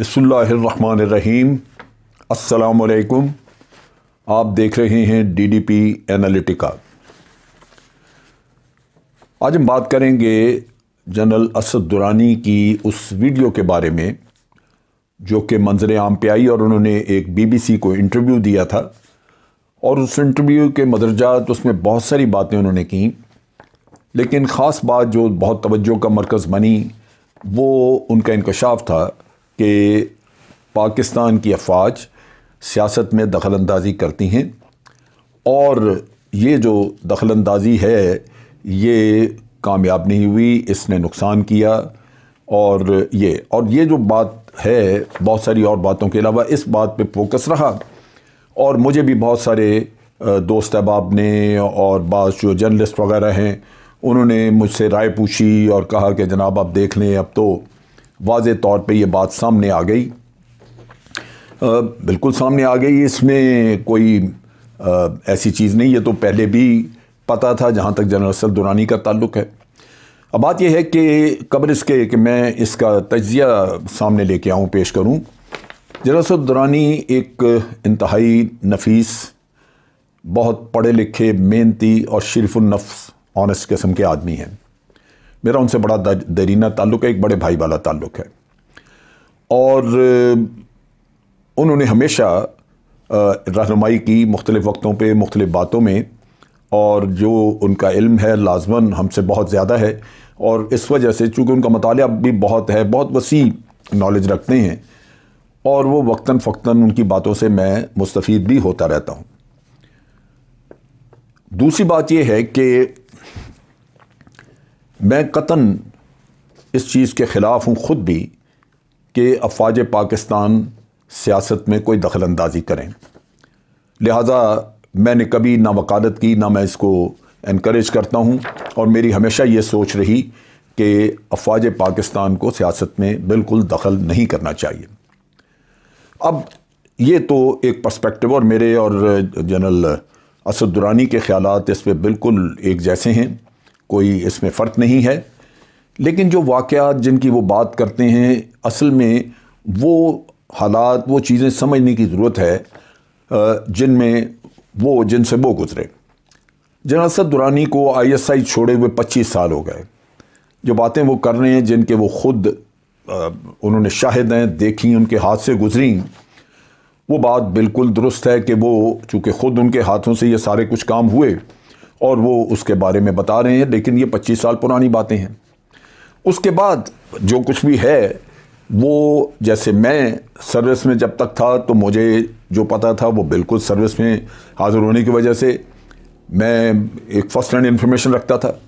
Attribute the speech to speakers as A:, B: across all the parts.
A: बसमीम अलकुम आप देख रहे हैं डी डी पी एनालिटिका आज हम बात करेंगे जनरल असद दुरानी की उस वीडियो के बारे में जो कि मंजर आम पे आई और उन्होंने एक बीबीसी को इंटरव्यू दिया था और उस इंटरव्यू के मदरजात उसमें बहुत सारी बातें उन्होंने की लेकिन ख़ास बात जो बहुत तवज्जो का मरकज़ बनी वो उनका इंकशाफ था कि पाकिस्तान की अफवाज सियासत में दखल अंदाजी करती हैं और ये जो दखल अंदाजी है ये कामयाब नहीं हुई इसने नुकसान किया और ये और ये जो बात है बहुत सारी और बातों के अलावा इस बात पे फोकस रहा और मुझे भी बहुत सारे दोस्त अहबाब ने और बाद जो जर्नलिस्ट वगैरह हैं उन्होंने मुझसे राय पूछी और कहा कि जनाब आप देख लें अब तो वाज तौर पर यह बात सामने आ गई आ, बिल्कुल सामने आ गई इसमें कोई आ, ऐसी चीज़ नहीं ये तो पहले भी पता था जहाँ तक जनरल असद दुरानी का ताल्लुक है अब बात यह है कि कब्र इसके कि मैं इसका तजिया सामने लेके आऊँ पेश करूँ जनरल असल दुरानी एक इंतहाई नफीस बहुत पढ़े लिखे मेहनती और शरीफुलनफ्स ऑनस्ट किस्म के आदमी हैं मेरा उनसे बड़ा दरीना ताल्लुक़ है एक बड़े भाई वाला ताल्लुक़ है और उन्होंने हमेशा रहनुमाई की मुख्तलिफ़ वक्तों पर मुख्तलिफ़ बातों में और जो उनका इल्म है लाजमन हमसे बहुत ज़्यादा है और इस वजह से चूँकि उनका मताल भी बहुत है बहुत वसी नॉलेज रखते हैं और वो वक्ता फ़क्ता उनकी बातों से मैं मुस्तफ़ भी होता रहता हूँ दूसरी बात यह है कि मैं कतन इस चीज़ के ख़िलाफ़ हूँ ख़ुद भी कि अफवाज पाकिस्तान सियासत में कोई दखल अंदाजी करें लिहाजा मैंने कभी ना वकालत की ना मैं इसको इनक्रेज करता हूँ और मेरी हमेशा ये सोच रही कि अफवाज पाकिस्तान को सियासत में बिल्कुल दखल नहीं करना चाहिए अब ये तो एक पर्सपेक्टिव और मेरे और जनरल असदुरानी के ख्याल इस पर बिल्कुल एक जैसे हैं कोई इसमें फ़र्क नहीं है लेकिन जो वाक़ जिनकी वो बात करते हैं असल में वो हालात वो चीज़ें समझने की ज़रूरत है जिनमें वो जिनसे वो गुज़रे जनासद दुरानी को आईएसआई छोड़े हुए 25 साल हो गए जो बातें वो कर रहे हैं जिनके वो खुद उन्होंने शाहिद हैं देखी उनके हाथ से गुजरी वो बात बिल्कुल दुरुस्त है कि वो चूँकि ख़ुद उनके हाथों से ये सारे कुछ काम हुए और वो उसके बारे में बता रहे हैं लेकिन ये 25 साल पुरानी बातें हैं उसके बाद जो कुछ भी है वो जैसे मैं सर्विस में जब तक था तो मुझे जो पता था वो बिल्कुल सर्विस में हाज़िर होने की वजह से मैं एक फ़र्स्ट हैंड इन्फॉर्मेशन रखता था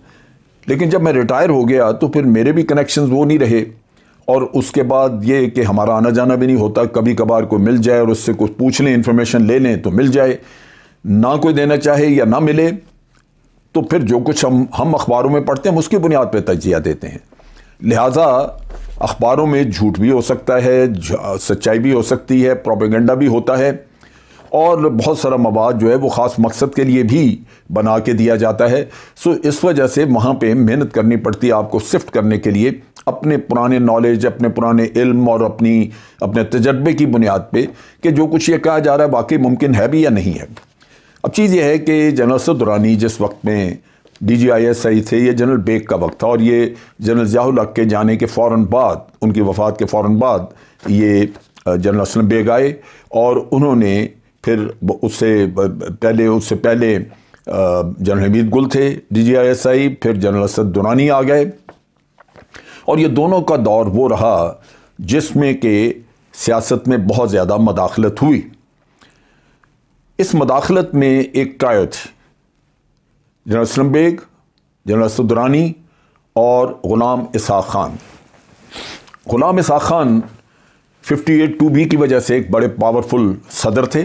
A: लेकिन जब मैं रिटायर हो गया तो फिर मेरे भी कनेक्शंस वो नहीं रहे और उसके बाद ये कि हमारा आना जाना भी नहीं होता कभी कभार कोई मिल जाए और उससे कुछ पूछ लें इन्फॉर्मेशन ले लें तो मिल जाए ना कोई देना चाहे या ना मिले तो फिर जो कुछ हम हम अखबारों में पढ़ते हैं हम उसकी बुनियाद पर तजिया देते हैं लिहाजा अखबारों में झूठ भी हो सकता है सच्चाई भी हो सकती है प्रोपेगेंडा भी होता है और बहुत सारा मवाद जो है वो ख़ास मकसद के लिए भी बना के दिया जाता है सो इस वजह से वहाँ पे मेहनत करनी पड़ती है आपको शिफ्ट करने के लिए अपने पुराने नॉलेज अपने पुराने इल्म और अपनी अपने तजर्बे की बुनियाद पे कि जो कुछ ये कहा जा रहा है वाकई मुमकिन है भी या नहीं है अब चीज़ यह है कि जनरल सदुरानी जिस वक्त में D G I S I थे ये जनरल बेग का वक्त था और ये जनरल जयालक के जाने के फ़ौर बाद उनकी वफ़ात के फ़ौर बाद ये जनरल असलम बेग आए और उन्होंने फिर उससे पहले उससे पहले जनरल हमीद गुल थे D G I S I फिर जनरल असद दुरानी आ गए और ये दोनों का दौर वो रहा जिसमें कि सियासत में बहुत ज़्यादा मदाखलत हुई इस मदाखलत में एक ट्रायो थी जनरल असलम बेग जनरल असदुरानी और Ghulam Ishaq Khan Ghulam Ishaq Khan fifty eight two B की वजह से एक बड़े पावरफुल सदर थे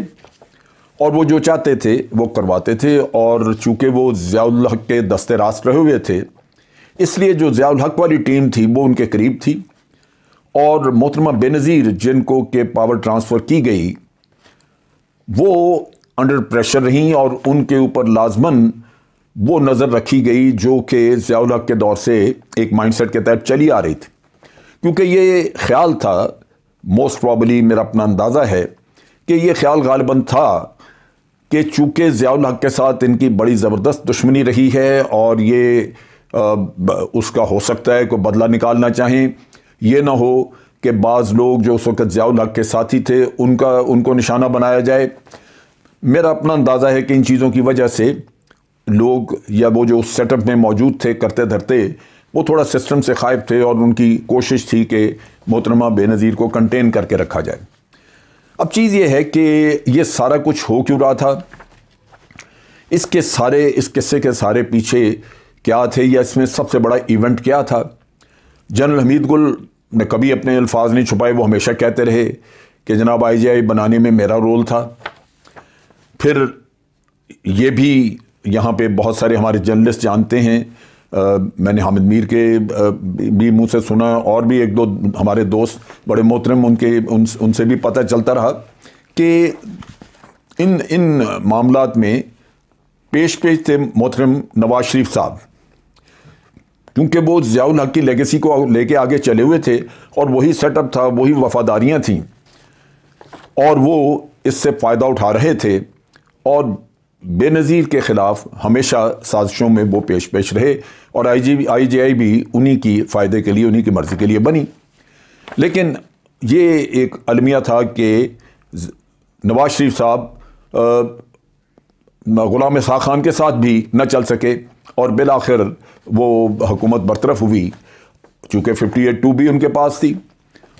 A: और वो जो चाहते थे वो करवाते थे और चूँकि वो ज़ियाउल हक के दस्ते रास्त रहे हुए थे इसलिए जो ज़ियाउल हक वाली टीम थी वो उनके करीब थी और मोहतरमा बेनज़ीर जिनको के पावर ट्रांसफ़र की गई वो अंडर प्रेशर रहीं और उनके ऊपर लाजमन वो नज़र रखी गई जो कि ज़ियाउल के दौर से एक माइंडसेट के तहत चली आ रही थी क्योंकि ये ख्याल था मोस्ट प्रॉबली मेरा अपना अंदाज़ा है कि ये ख्याल गालबंद था कि चूँकि ज़ियाउल के साथ इनकी बड़ी ज़बरदस्त दुश्मनी रही है और ये आ, उसका हो सकता है कोई बदला निकालना चाहें ये ना हो कि बाज़ लोग जो उस वक्त ज़ियाल्हक के साथी थे उनका उनको निशाना बनाया जाए मेरा अपना अंदाज़ा है कि इन चीज़ों की वजह से लोग या वो जो सेटअप में मौजूद थे करते धरते वो थोड़ा सिस्टम से खायब थे और उनकी कोशिश थी कि मोहतरमा बेनज़ीर को कंटेन करके रखा जाए अब चीज़ ये है कि ये सारा कुछ हो क्यों रहा था इसके सारे इस किस्से के सारे पीछे क्या थे या इसमें सबसे बड़ा इवेंट क्या था जनरल हमीद गुल ने कभी अपने अल्फाज नहीं छुपाए वो हमेशा कहते रहे कि जनाब आई बनाने में मेरा रोल था फिर ये भी यहाँ पे बहुत सारे हमारे जर्नलिस्ट जानते हैं आ, मैंने हामिद मीर के आ, भी मुंह से सुना और भी एक दो हमारे दोस्त बड़े मोहतरम उनके उन, उनसे भी पता चलता रहा कि इन इन मामला में पेश पेश थे मोहतरम नवाज शरीफ साहब क्योंकि वो ज़ियाउल हक की लेगेसी को लेके आगे चले हुए थे और वही सेटअप था वही वफादारियाँ थीं और वो इससे फ़ायदा उठा रहे थे और बेनज़ीर के ख़िलाफ़ हमेशा साजिशों में वो पेश पेश रहे और आई जी आई जी आई भी उन्हीं की फ़ायदे के लिए उन्हीं की मर्ज़ी के लिए बनी लेकिन ये एक अलमिया था कि नवाज शरीफ साहब ग़ुलाम शाह खान के साथ भी न चल सके और बिल आखिर वो हुकूमत बरतरफ हुई चूँकि फिफ्टी एट टू भी उनके पास थी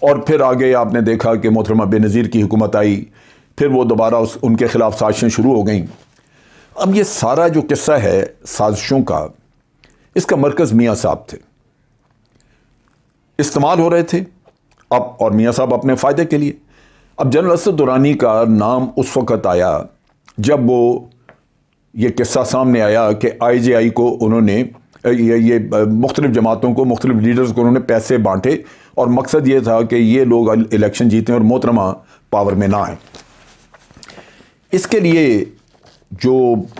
A: और फिर आगे आपने देखा कि मोहतरमा बेनज़ीर की हुकूमत आई फिर वो दोबारा उस उनके ख़िलाफ़ साजिशें शुरू हो गईं अब ये सारा जो किस्सा है साजिशों का इसका मरकज़ मियाँ साहब थे इस्तेमाल हो रहे थे अब और मियाँ साहब अपने फ़ायदे के लिए अब जनरल असद दुरानी का नाम उस वक़्त आया जब वो ये किस्सा सामने आया कि आई जे आई को उन्होंने ये ये मुख्तलिफ़ जमातों को मुख्तलिफ लीडर्स को उन्होंने पैसे बांटे और मकसद ये था कि ये लोग इलेक्शन जीतें और मोहतरमा पावर में ना आए इसके लिए जो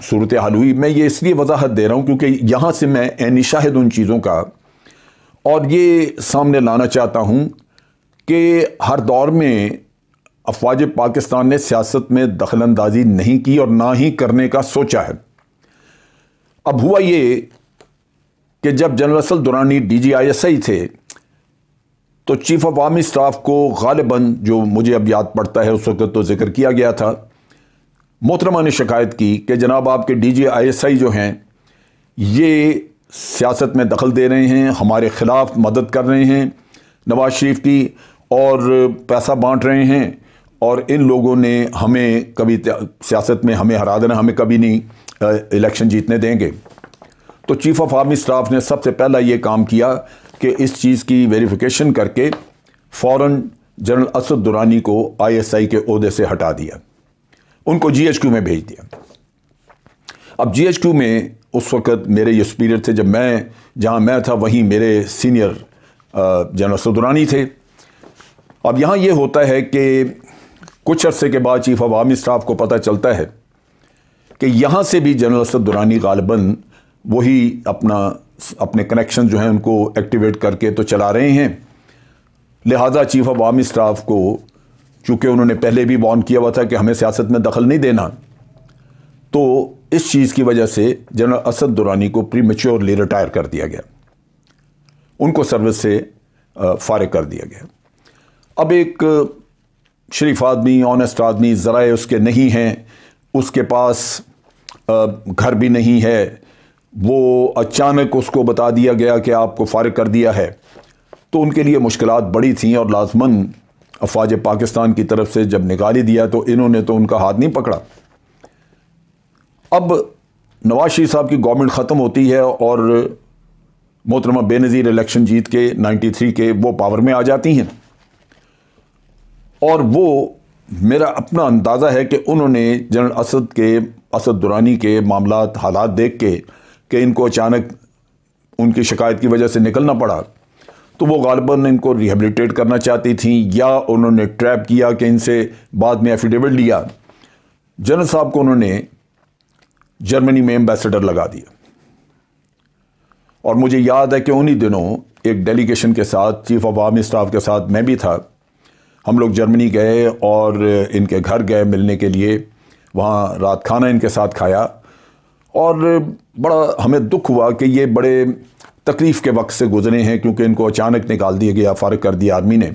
A: सूरत हाल हुई मैं ये इसलिए वजाहत दे रहा हूँ क्योंकि यहाँ से मैं एनी शाहिद उन चीज़ों का और ये सामने लाना चाहता हूँ कि हर दौर में अफवाज पाकिस्तान ने सियासत में दखल अंदाजी नहीं की और ना ही करने का सोचा है अब हुआ ये कि जब जनरल असल दुरानी D G I S I थे तो चीफ ऑफ आर्मी स्टाफ को गालिबा जो मुझे अब याद पड़ता है उस वक्त तो जिक्र किया गया था मोहतरमा ने शिकायत की कि जनाब आपके D G I S I जो हैं ये सियासत में दखल दे रहे हैं हमारे ख़िलाफ़ मदद कर रहे हैं नवाज शरीफ की और पैसा बांट रहे हैं और इन लोगों ने हमें कभी सियासत में हमें हरा देना हमें कभी नहीं इलेक्शन जीतने देंगे तो चीफ़ ऑफ आर्मी स्टाफ ने सबसे पहला ये काम किया कि इस चीज़ की वेरिफिकेशन करके फ़ौर जनरल असद दुरानी को आईएसआई के अहदे से हटा दिया उनको जीएचक्यू में भेज दिया अब जीएचक्यू में उस वक़्त मेरे ये सुपीरियर थे जब मैं जहाँ मैं था वहीं मेरे सीनियर जनरल सदुरानी थे अब यहाँ ये होता है कि कुछ अरसे के बाद चीफ ऑफ आर्मी स्टाफ को पता चलता है कि यहाँ से भी जनरल असद दुरानी गालबन वही अपना अपने कनेक्शन जो हैं उनको एक्टिवेट करके तो चला रहे हैं लिहाजा चीफ ऑफ आर्मी स्टाफ को चूँकि उन्होंने पहले भी वार्न किया हुआ था कि हमें सियासत में दखल नहीं देना तो इस चीज़ की वजह से जनरल असद दुरानी को प्री मेच्योरली रिटायर कर दिया गया उनको सर्विस से फारग कर दिया गया अब एक शरीफ आदमी ऑनेस्ट आदमी ज़राए उसके नहीं हैं उसके पास घर भी नहीं है वो अचानक उसको बता दिया गया कि आपको फारग कर दिया है तो उनके लिए मुश्किल बड़ी थी और लाजमन अफवाज पाकिस्तान की तरफ से जब निकाली दिया तो इन्होंने तो उनका हाथ नहीं पकड़ा अब नवाज शरीफ साहब की गवर्नमेंट ख़त्म होती है और मोहतरमा बेनज़ीर इलेक्शन जीत के 93 के वो पावर में आ जाती हैं और वो मेरा अपना अंदाज़ा है कि उन्होंने जनरल असद के असद दुरानी के मामला हालात देख के कि इनको अचानक उनकी शिकायत की वजह से निकलना पड़ा तो वो गालबन इनको रिहेबलीटेट करना चाहती थी या उन्होंने ट्रैप किया कि इनसे बाद में एफिडेविट लिया जनरल साहब को उन्होंने जर्मनी में एम्बेसडर लगा दिया और मुझे याद है कि उन्हीं दिनों एक डेलीगेशन के साथ चीफ ऑफ आर्मी स्टाफ के साथ मैं भी था हम लोग जर्मनी गए और इनके घर गए मिलने के लिए वहाँ रात खाना इनके साथ खाया और बड़ा हमें दुख हुआ कि ये बड़े तकलीफ़ के वक्त से गुजरे हैं क्योंकि इनको अचानक निकाल दिया गया फ़ारग कर दिया आर्मी ने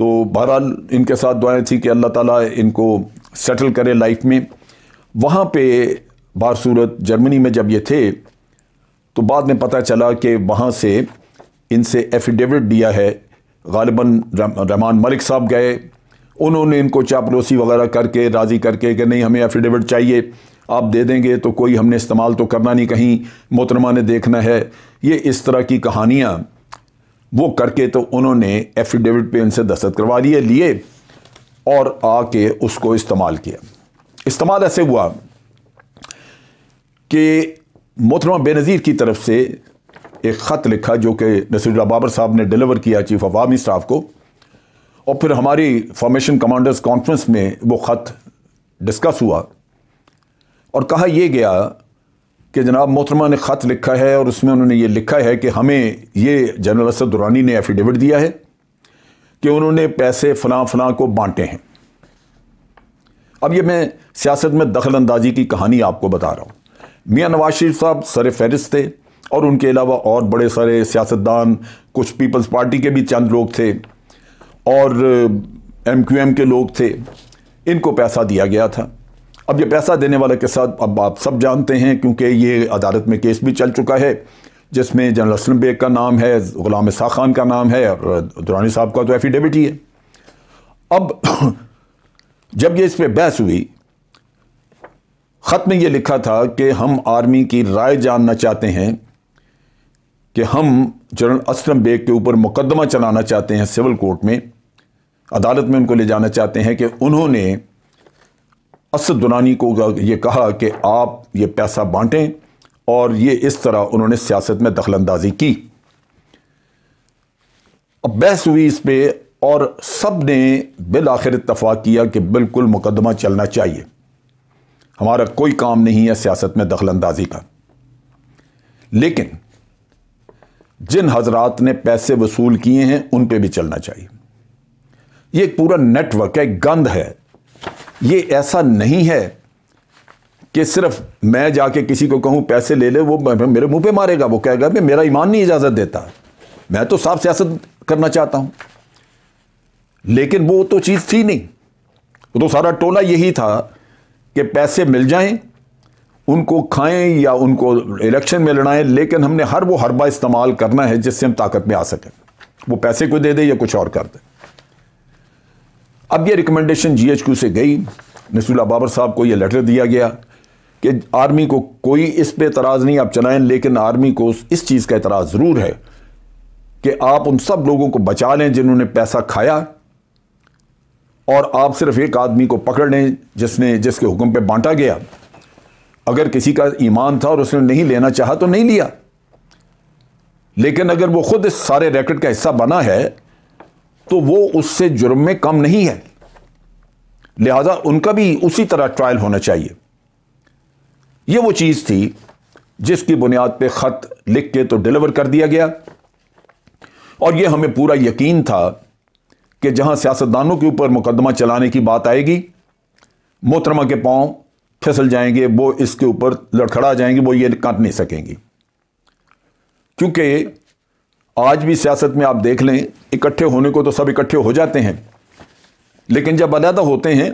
A: तो बहरहाल इनके साथ दुआएं थी कि अल्लाह ताला इनको सेटल करे लाइफ में वहाँ पे बारसूरत जर्मनी में जब ये थे तो बाद में पता चला कि वहाँ से इनसे एफिडेविट दिया है गालिबा रहमान मलिक साहब गए उन्होंने इनको चापलोसी वगैरह करके राज़ी करके कि नहीं हमें एफिडेविट चाहिए आप दे देंगे तो कोई हमने इस्तेमाल तो करना नहीं कहीं मोहतरमा ने देखना है ये इस तरह की कहानियाँ वो करके तो उन्होंने एफिडेविट पे उनसे दस्तखत करवा लिए लिए और आके उसको इस्तेमाल किया इस्तेमाल ऐसे हुआ कि मोहतरमा बेनज़ीर की तरफ से एक ख़त लिखा जो कि नसरुल्ला बाबर साहब ने डिलीवर किया चीफ ऑफ आर्मी स्टाफ को और फिर हमारी फॉर्मेशन कमांडर्स कॉन्फ्रेंस में वो ख़त डिस्कस हुआ और कहा यह गया कि जनाब मोहतरमा ने ख़त लिखा है और उसमें उन्होंने ये लिखा है कि हमें ये जनरल असद दुरानी ने एफिडेविट दिया है कि उन्होंने पैसे फ़लाँ फ़लाँ को बांटे हैं अब ये मैं सियासत में दखल अंदाजी की कहानी आपको बता रहा हूँ मियाँ नवाज शरीफ साहब सर फहरिस्त थे और उनके अलावा और बड़े सारे सियासतदान कुछ पीपल्स पार्टी के भी चंद लोग थे और एम क्यू एम के लोग थे इनको पैसा दिया गया था अब ये पैसा देने वाले के साथ अब आप सब जानते हैं क्योंकि ये अदालत में केस भी चल चुका है जिसमें जनरल असलम बेग का नाम है ग़ुलाम शाह खान का नाम है और दुरानी साहब का तो एफिडेविट ही है अब जब ये इस पर बहस हुई ख़त में ये लिखा था कि हम आर्मी की राय जानना चाहते हैं कि हम जनरल असलम बेग के ऊपर मुकदमा चलाना चाहते हैं सिविल कोर्ट में अदालत में उनको ले जाना चाहते हैं कि उन्होंने असद दुरानी को ये कहा कि आप ये पैसा बांटें और ये इस तरह उन्होंने सियासत में दखलंदाजी की अब बहस हुई इस पर और सब ने बिल आखिर इतफाक़ किया कि बिल्कुल मुकदमा चलना चाहिए हमारा कोई काम नहीं है सियासत में दखल अंदाजी का लेकिन जिन हजरात ने पैसे वसूल किए हैं उन पर भी चलना चाहिए ये एक पूरा नेटवर्क है गंद है ये ऐसा नहीं है कि सिर्फ मैं जाके किसी को कहूँ पैसे ले ले वो मेरे मुंह पे मारेगा वो कहेगा मैं मेरा ईमान नहीं इजाज़त देता मैं तो साफ सियासत करना चाहता हूँ लेकिन वो तो चीज़ थी नहीं वो तो सारा टोला यही था कि पैसे मिल जाएं उनको खाएं या उनको इलेक्शन में लड़ाएं लेकिन हमने हर वो हरबा इस्तेमाल करना है जिससे हम ताकत में आ सकें वो पैसे को दे दे या कुछ और कर दे अब ये रिकमेंडेशन जीएचक्यू से गई नसूला बाबर साहब को ये लेटर दिया गया कि आर्मी को कोई इस पर इतराज़ नहीं आप चलाएं लेकिन आर्मी को इस चीज़ का एतराज़ ज़रूर है कि आप उन सब लोगों को बचा लें जिन्होंने पैसा खाया और आप सिर्फ एक आदमी को पकड़ लें जिसने जिसके हुक्म पे बांटा गया अगर किसी का ईमान था और उसने नहीं लेना चाहा तो नहीं लिया लेकिन अगर वो खुद इस सारे रैकेट का हिस्सा बना है तो वो उससे जुर्म में कम नहीं है लिहाजा उनका भी उसी तरह ट्रायल होना चाहिए ये वो चीज़ थी जिसकी बुनियाद पे ख़त लिख के तो डिलीवर कर दिया गया और ये हमें पूरा यकीन था कि जहां सियासतदानों के ऊपर मुकदमा चलाने की बात आएगी मोहतरमा के पाँव फिसल जाएंगे वो इसके ऊपर लड़खड़ा जाएंगे वो ये काट नहीं सकेंगी क्योंकि आज भी सियासत में आप देख लें इकट्ठे होने को तो सब इकट्ठे हो जाते हैं लेकिन जब अलहदा होते हैं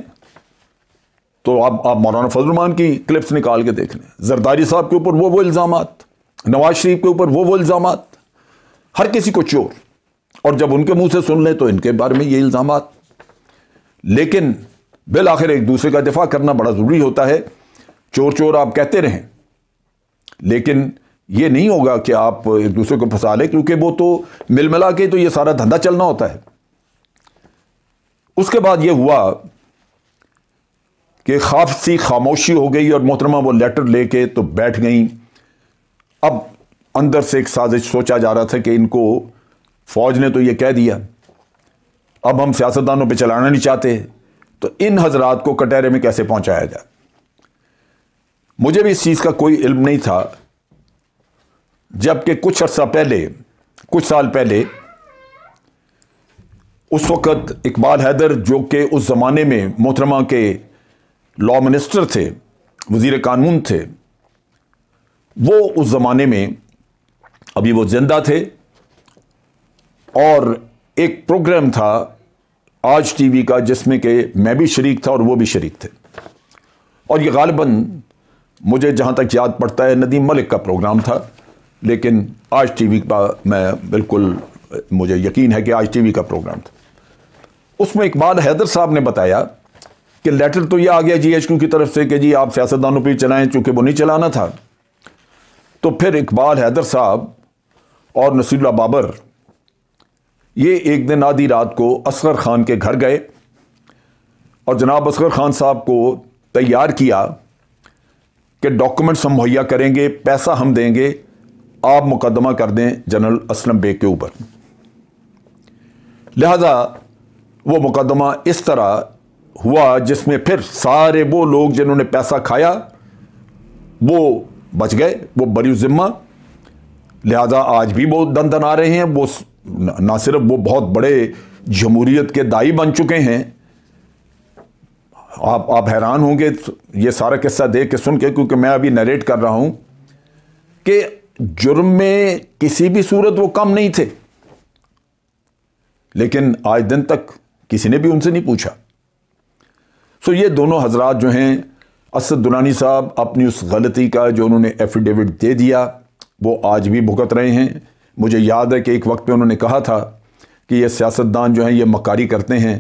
A: तो आप आप मौलाना फजलरमान की क्लिप्स निकाल के देख लें जरदारी साहब के ऊपर वो वो इल्ज़ाम नवाज शरीफ के ऊपर वो वो इल्ज़ाम हर किसी को चोर और जब उनके मुंह से सुन लें तो इनके बारे में ये इल्ज़ाम लेकिन बिल आखिर एक दूसरे का दिफा करना बड़ा ज़रूरी होता है चोर चोर आप कहते रहें लेकिन ये नहीं होगा कि आप एक दूसरे को फंसा लें क्योंकि वो तो मिल मिला के तो ये सारा धंधा चलना होता है उसके बाद ये हुआ कि खाफ सी खामोशी हो गई और मोहतरमा वो लेटर लेके तो बैठ गई अब अंदर से एक साजिश सोचा जा रहा था कि इनको फौज ने तो ये कह दिया अब हम सियासतदानों पे चलाना नहीं चाहते तो इन हजरात को कटहरे में कैसे पहुंचाया जाए मुझे भी इस चीज़ का कोई इल्म नहीं था जबकि कुछ अर्सा पहले कुछ साल पहले उस वक़्त इकबाल हैदर जो कि उस ज़माने में मोहतरमा के लॉ मिनिस्टर थे वज़ी कानून थे वो उस ज़माने में अभी वो जिंदा थे और एक प्रोग्राम था आज टीवी का जिसमें कि मैं भी शरीक था और वो भी शरीक थे और ये गालबन मुझे जहाँ तक याद पड़ता है नदीम मलिक का प्रोग्राम था लेकिन आज टीवी का मैं बिल्कुल मुझे यकीन है कि आज टीवी का प्रोग्राम था उसमें इकबाल हैदर साहब ने बताया कि लेटर तो ये आ गया जी एच क्यू की तरफ से कि जी आप सियासतदानों पर चलाएं चूँकि वो नहीं चलाना था तो फिर इकबाल हैदर साहब और नसीरुल्ला बाबर ये एक दिन आधी रात को असगर ख़ान के घर गए और जनाब असगर ख़ान साहब को तैयार किया कि डॉक्यूमेंट्स हम मुहैया करेंगे पैसा हम देंगे आप मुकदमा कर दें जनरल असलम बेग के ऊपर लिहाजा वो मुकदमा इस तरह हुआ जिसमें फिर सारे वो लोग जिन्होंने पैसा खाया वो बच गए वो बड़ी ज़िम्मा लिहाजा आज भी वो दन दन आ रहे हैं वो ना सिर्फ वो बहुत बड़े जमहूरीत के दाई बन चुके हैं आप आप हैरान होंगे ये सारा किस्सा देख के सुन के क्योंकि मैं अभी नरेट कर रहा हूं कि जुर्म में किसी भी सूरत वो कम नहीं थे लेकिन आज दिन तक किसी ने भी उनसे नहीं पूछा सो ये दोनों हजरात जो हैं असद दुरानी साहब अपनी उस गलती का जो उन्होंने एफिडेविट दे दिया वो आज भी भुगत रहे हैं मुझे याद है कि एक वक्त पे उन्होंने कहा था कि ये सियासतदान जो हैं ये मकारी करते हैं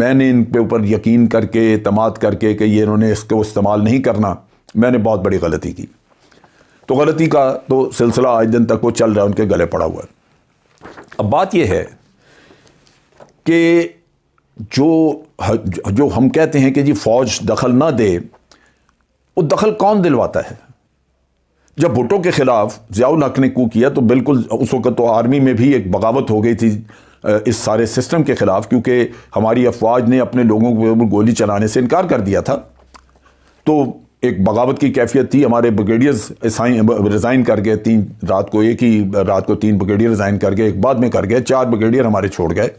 A: मैंने इन पे ऊपर यकीन करके अतमाद करके कि ये इन्होंने इसको इस्तेमाल नहीं करना मैंने बहुत बड़ी गलती की तो गलती का तो सिलसिला आज दिन तक वो चल रहा है उनके गले पड़ा हुआ है अब बात यह है कि जो जो हम कहते हैं कि जी फौज दखल ना दे वो दखल कौन दिलवाता है जब भुटो के ख़िलाफ़ ज़ियाउल हक ने कू किया तो बिल्कुल उस वक्त तो आर्मी में भी एक बगावत हो गई थी इस सारे सिस्टम के ख़िलाफ़ क्योंकि हमारी अफवाज ने अपने लोगों को गोली चलाने से इनकार कर दिया था तो एक बगावत की कैफियत थी हमारे ब्रिगेडियर्स रिज़ाइन कर गए तीन रात को एक ही रात को तीन ब्रिगेडियर रिज़ाइन कर गए एक बाद में कर गए चार ब्रिगेडियर हमारे छोड़ गए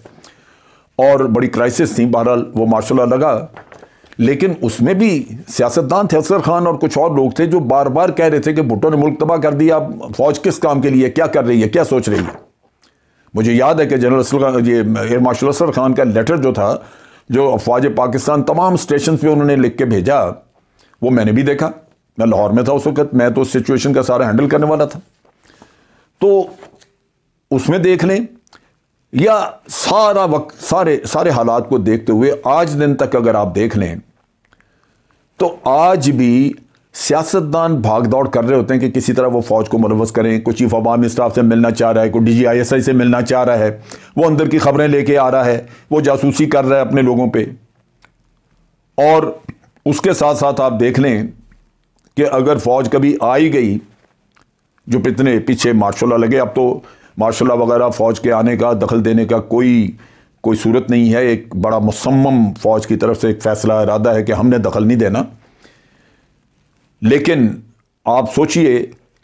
A: और बड़ी क्राइसिस थी बहरहाल वो मार्शल लगा लेकिन उसमें भी सियासतदान थे असर खान और कुछ और लोग थे जो बार बार कह रहे थे कि भुट्टो ने मुल्क तबाह कर दिया फौज किस काम के लिए क्या कर रही है क्या सोच रही है मुझे याद है कि जनरल खान ये एयर मार्शल असर खान का लेटर जो था जो अफवाज पाकिस्तान तमाम स्टेशन पर उन्होंने लिख के भेजा वो मैंने भी देखा मैं लाहौर में था उस वक्त मैं तो सिचुएशन का सारा हैंडल करने वाला था तो उसमें देख लें या सारा वक्त सारे सारे हालात को देखते हुए आज दिन तक अगर आप देख लें तो आज भी सियासतदान भाग दौड़ कर रहे होते हैं कि किसी तरह वो फौज को मुलवस करें कोई चीफ ऑफ आर्मी स्टाफ से मिलना चाह रहा है कोई D G I S I से मिलना चाह रहा है वो अंदर की खबरें लेके आ रहा है वो जासूसी कर रहा है अपने लोगों पर और उसके साथ साथ आप देख लें कि अगर फ़ौज कभी आई गई जो पितने पीछे मार्शल लगे अब तो मार्शल वगैरह फ़ौज के आने का दखल देने का कोई कोई सूरत नहीं है एक बड़ा मुसम्म फ़ौज की तरफ से एक फ़ैसला इरादा है कि हमने दखल नहीं देना लेकिन आप सोचिए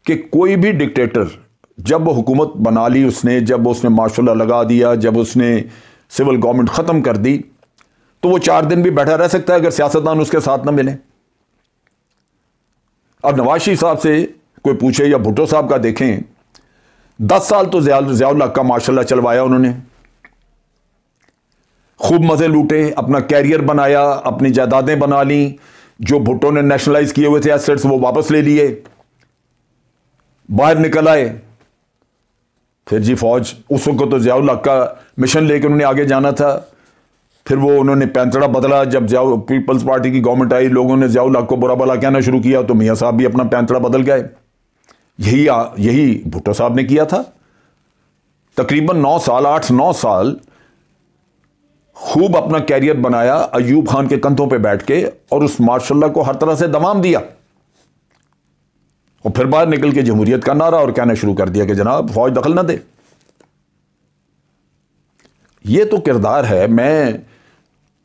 A: कि कोई भी डिक्टेटर जब वो हुकूमत बना ली उसने जब उसने मार्शल लगा दिया जब उसने सिविल गवर्नमेंट ख़त्म कर दी तो वो चार दिन भी बैठा रह सकता है अगर सियासतदान उसके साथ ना मिले अब नवाज साहब से कोई पूछे या भुट्टो साहब का देखें दस साल तो जयाउल का माशाल्लाह चलवाया उन्होंने खूब मज़े लूटे अपना कैरियर बनाया अपनी जायदादें बना ली जो भुट्टो ने नेशनलाइज किए हुए थे एसेट्स वो वापस ले लिए बाहर निकल आए फिर जी फौज उस वक्त तो जयाउल का मिशन लेकर उन्हें आगे जाना था फिर वो उन्होंने पैंतड़ा बदला जब जाओ पीपल्स पार्टी की गवर्नमेंट आई लोगों ने जाओ लाख को बुरा भला कहना शुरू किया तो मियाँ साहब भी अपना पैंतड़ा बदल गए यही आ, यही भुट्टो साहब ने किया था तकरीबन नौ साल आठ नौ साल खूब अपना कैरियर बनाया अयूब खान के कंधों पे बैठ के और उस मार्शाला को हर तरह से दमाम दिया और फिर बाहर निकल के जमहूरियत का नारा और कहना शुरू कर दिया कि जनाब फौज दखल ना दे ये तो किरदार है मैं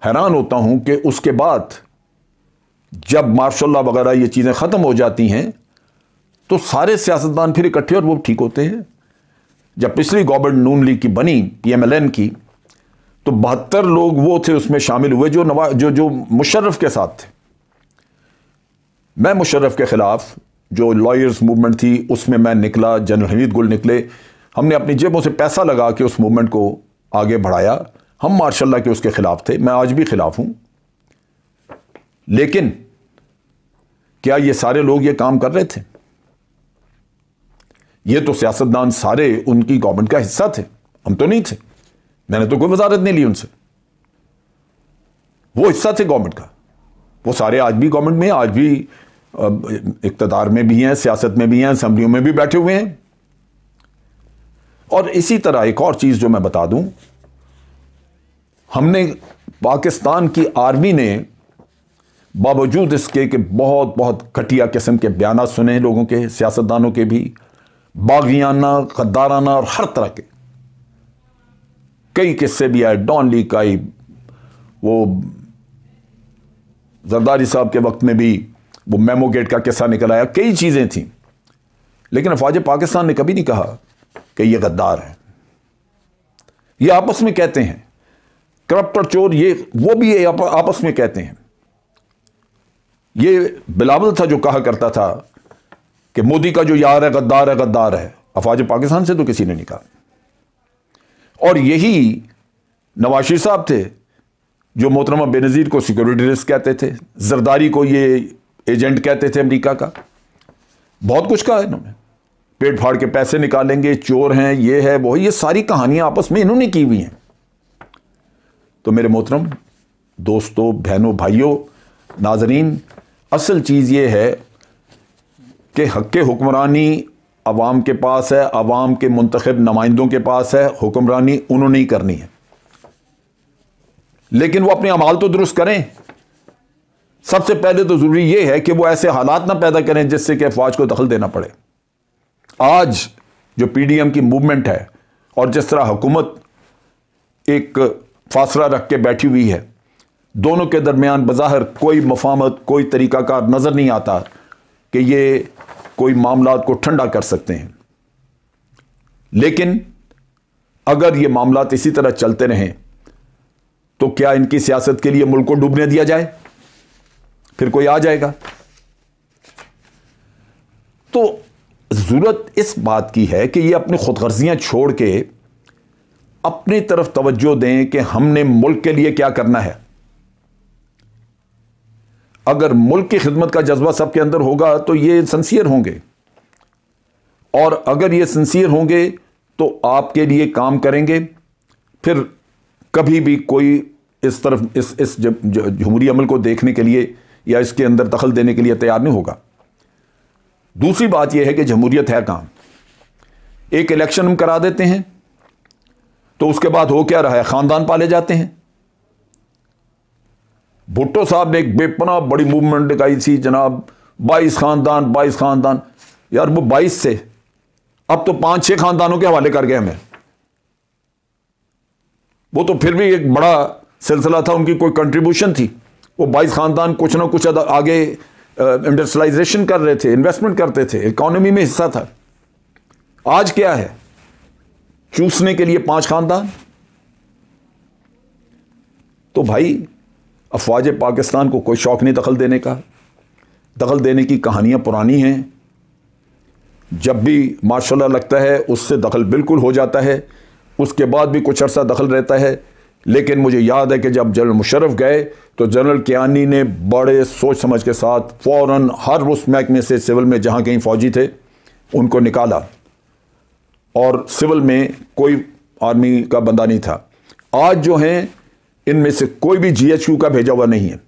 A: हैरान होता हूं कि उसके बाद जब मार्शल्ला वगैरह ये चीज़ें ख़त्म हो जाती हैं तो सारे सियासतदान फिर इकट्ठे और वो ठीक होते हैं जब पिछली गवर्नमेंट नून लीग की बनी पी एम एल एन की तो बहत्तर लोग वो थे उसमें शामिल हुए जो नवा जो जो मुशर्रफ के साथ थे मैं मुशर्रफ के ख़िलाफ़ जो लॉयर्स मूवमेंट थी उसमें मैं निकला जनरल हमीद गुल निकले हमने अपनी जेबों से पैसा लगा के उस मूवमेंट को आगे बढ़ाया हम मार्शाल्लाह के उसके ख़िलाफ़ थे मैं आज भी ख़िलाफ़ हूं लेकिन क्या ये सारे लोग ये काम कर रहे थे ये तो सियासतदान सारे उनकी गवर्नमेंट का हिस्सा थे हम तो नहीं थे मैंने तो कोई वजारत नहीं ली उनसे वो हिस्सा थे गवर्नमेंट का वो सारे आज भी गवर्नमेंट में आज भी इकतदार में भी हैं सियासत में भी हैं असम्बलियों में भी बैठे हुए हैं और इसी तरह एक और चीज़ जो मैं बता दूं हमने पाकिस्तान की आर्मी ने बावजूद इसके कि बहुत बहुत घटिया किस्म के बयान सुने लोगों के सियासतदानों के भी बागियाना गद्दाराना और हर तरह के कई किस्से भी आए डॉन ली का ही वो जरदारी साहब के वक्त में भी वो मेमो गेट का किस्सा निकल आया कई चीज़ें थीं लेकिन अफवाज पाकिस्तान ने कभी नहीं कहा कि ये गद्दार है ये आपस में कहते हैं करप्ट और चोर ये वो भी ये आप, आपस में कहते हैं ये बिलावल था जो कहा करता था कि मोदी का जो यार है गद्दार है गद्दार है अफवाज पाकिस्तान से तो किसी ने नहीं कहा और यही नवाशिर साहब थे जो मोहतरमा बेनज़ीर को सिक्योरिटी रिस्क कहते थे जरदारी को ये एजेंट कहते थे अमेरिका का बहुत कुछ कहा इन्होंने पेट फाड़ के पैसे निकालेंगे चोर हैं ये है वो है ये सारी कहानियां आपस में इन्होंने की हुई हैं तो मेरे मोहतरम दोस्तों बहनों भाइयों नाजरीन असल चीज़ ये है कि हक हुक्मरानी आवाम के पास है आवाम के मंतखब नुमाइंदों के पास है हुक्मरानी उन्होंने ही करनी है लेकिन वो अपने अमाल तो दुरुस्त करें सबसे पहले तो ज़रूरी ये है कि वो ऐसे हालात ना पैदा करें जिससे कि अफवाज को दखल देना पड़े आज जो पी डी एम की मूवमेंट है और जिस तरह हुकूमत एक फासला रख के बैठी हुई है दोनों के दरमियान बज़ाहिर कोई मफामत कोई तरीक़ाकार नज़र नहीं आता कि ये कोई मामला को ठंडा कर सकते हैं लेकिन अगर ये मामला इसी तरह चलते रहें तो क्या इनकी सियासत के लिए मुल्क को डूबने दिया जाए फिर कोई आ जाएगा तो ज़रूरत इस बात की है कि ये अपनी खुदगर्जियाँ छोड़ के अपनी तरफ तवज्जो दें कि हमने मुल्क के लिए क्या करना है अगर मुल्क की खिदमत का जज्बा सबके अंदर होगा तो ये सिंसियर होंगे और अगर ये सिंसियर होंगे तो आपके लिए काम करेंगे फिर कभी भी कोई इस तरफ इस इस जमहूरी अमल को देखने के लिए या इसके अंदर दखल देने के लिए तैयार नहीं होगा दूसरी बात यह है कि जमहूरियत है काम एक इलेक्शन हम करा देते हैं तो उसके बाद हो क्या रहा है खानदान पाले जाते हैं भुट्टो साहब ने एक बेपना बड़ी मूवमेंट दिखाई थी जनाब बाईस खानदान बाईस खानदान यार वो बाईस से अब तो पांच छह खानदानों के हवाले कर गए हमें वो तो फिर भी एक बड़ा सिलसिला था उनकी कोई कंट्रीब्यूशन थी वो बाईस खानदान कुछ ना कुछ आगे इंडस्ट्रलाइजेशन कर रहे थे इन्वेस्टमेंट करते थे इकोनॉमी में हिस्सा था आज क्या है चूसने के लिए पांच खानदान तो भाई अफवाज पाकिस्तान को कोई शौक नहीं दखल देने का दखल देने की कहानियां पुरानी हैं जब भी माशाल्लाह लगता है उससे दखल बिल्कुल हो जाता है उसके बाद भी कुछ अर्सा दखल रहता है लेकिन मुझे याद है कि जब जनरल मुशरफ गए तो जनरल कियानी ने बड़े सोच समझ के साथ फ़ौर हर उस महकमे से सिविल में जहाँ कहीं फ़ौजी थे उनको निकाला और सिविल में कोई आर्मी का बंदा नहीं था आज जो हैं इनमें से कोई भी जीएचयू का भेजा हुआ नहीं है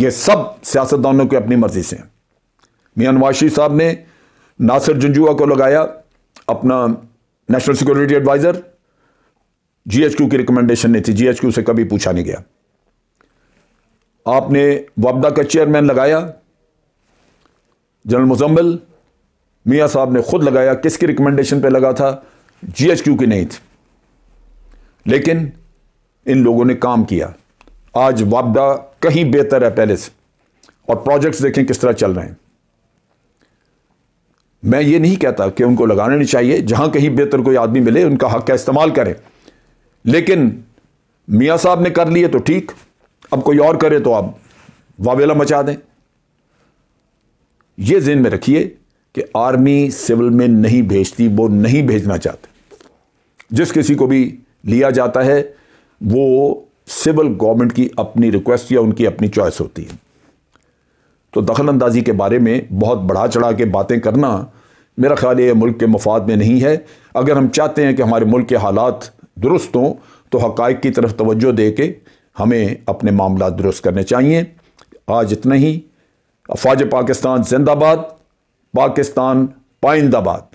A: ये सब सियासतदानों की अपनी मर्जी से हैं मियाँ नवाशी साहब ने नासिर जंजुआ को लगाया अपना नेशनल सिक्योरिटी एडवाइज़र जीएचक्यू की रिकमेंडेशन नहीं थी जीएचक्यू से कभी पूछा नहीं गया आपने वापदा का चेयरमैन लगाया जनरल मुजम्मिल मियाँ साहब ने खुद लगाया किसकी रिकमेंडेशन पे लगा था जीएचक्यू की नहीं थी लेकिन इन लोगों ने काम किया आज वापडा कहीं बेहतर है पहले से और प्रोजेक्ट्स देखें किस तरह चल रहे हैं मैं ये नहीं कहता कि उनको लगाना नहीं चाहिए जहां कहीं बेहतर कोई आदमी मिले उनका हक का इस्तेमाल करें लेकिन मियाँ साहब ने कर लिए तो ठीक अब कोई और करे तो आप वावेला मचा दें यह जेन में रखिए कि आर्मी सिविल में नहीं भेजती वो नहीं भेजना चाहते जिस किसी को भी लिया जाता है वो सिविल गवर्नमेंट की अपनी रिक्वेस्ट या उनकी अपनी चॉइस होती है तो दखल अंदाजी के बारे में बहुत बढ़ा चढ़ा के बातें करना मेरा ख्याल ये मुल्क के मफाद में नहीं है अगर हम चाहते हैं कि हमारे मुल्क के हालात दुरुस्त हों तो हक़ की तरफ तवज्जो दे के हमें अपने मामला दुरुस्त करने चाहिए आज इतना ही अफवाज पाकिस्तान जिंदाबाद पाकिस्तान पाइंदाबाद